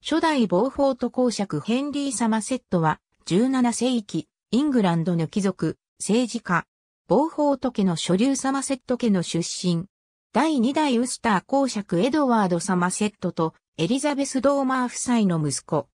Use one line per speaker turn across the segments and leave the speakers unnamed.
初代ボーフォート公爵ヘンリー・サマセットは、17世紀、イングランドの貴族、政治家、ボーフォート家の所流サマセット家の出身。第2代ウスター公爵エドワード・サマセットとエリザベス・ドーマー夫妻の息子。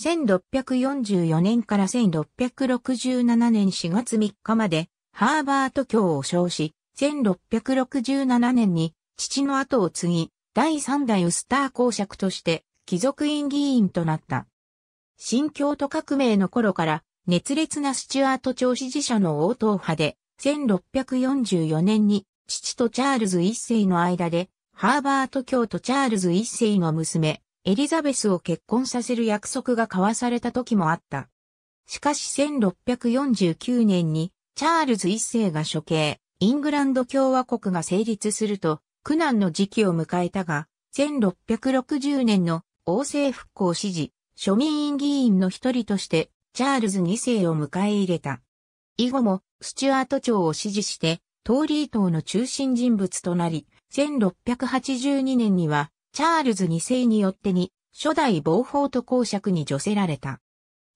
1644年から1667年4月3日までハーバート教を称し、1667年に父の後を継ぎ、第3代ウスター公爵として貴族院議員となった。新京都革命の頃から熱烈なスチュアート朝支持者の応答派で、1644年に父とチャールズ一世の間で、ハーバート教とチャールズ一世の娘、エリザベスを結婚させる約束が交わされた時もあった。しかし1649年に、チャールズ一世が処刑、イングランド共和国が成立すると、苦難の時期を迎えたが、1660年の王政復興支持、庶民院議員の一人として、チャールズ2世を迎え入れた。以後も、スチュアート朝を支持して、トーリー党の中心人物となり、1682年には、チャールズ2世によってに、初代ォーと公爵に除せられた。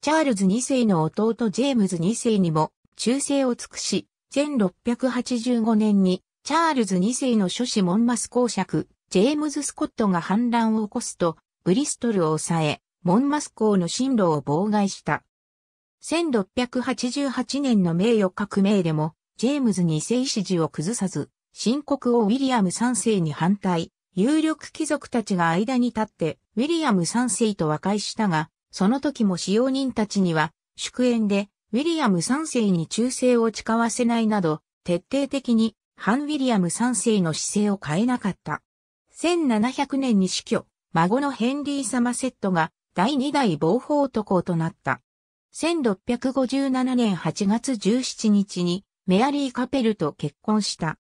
チャールズ2世の弟ジェームズ2世にも、忠誠を尽くし、1685年に、チャールズ2世の諸子モンマス公爵、ジェームズ・スコットが反乱を起こすと、ブリストルを抑え、モンマス港の進路を妨害した。1688年の名誉革命でも、ジェームズに聖史事を崩さず、新国王ウィリアム3世に反対、有力貴族たちが間に立って、ウィリアム3世と和解したが、その時も使用人たちには、祝宴で、ウィリアム3世に忠誠を誓わせないなど、徹底的に、反ウィリアム3世の姿勢を変えなかった。1700年に死去、孫のヘンリー・サマセットが第二代暴法男となった。1657年8月17日にメアリー・カペルと結婚した。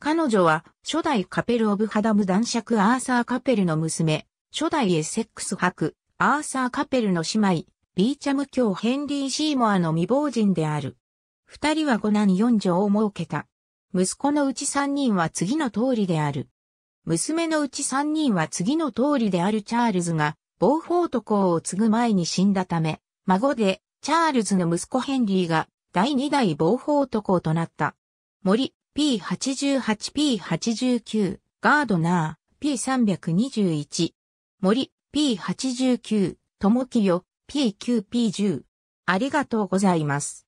彼女は初代カペル・オブ・ハダム男爵アーサー・カペルの娘、初代エセックス伯、アーサー・カペルの姉妹、ビーチャム教ヘンリー・シーモアの未亡人である。二人は五男四女を設けた。息子のうち三人は次の通りである。娘のうち3人は次の通りであるチャールズが、ボーフォート公を継ぐ前に死んだため、孫で、チャールズの息子ヘンリーが、第2代ボーフォート公となった。森、P88、P89、ガードナー、P321。森、P89、ともきよ、P9、P10。ありがとうございます。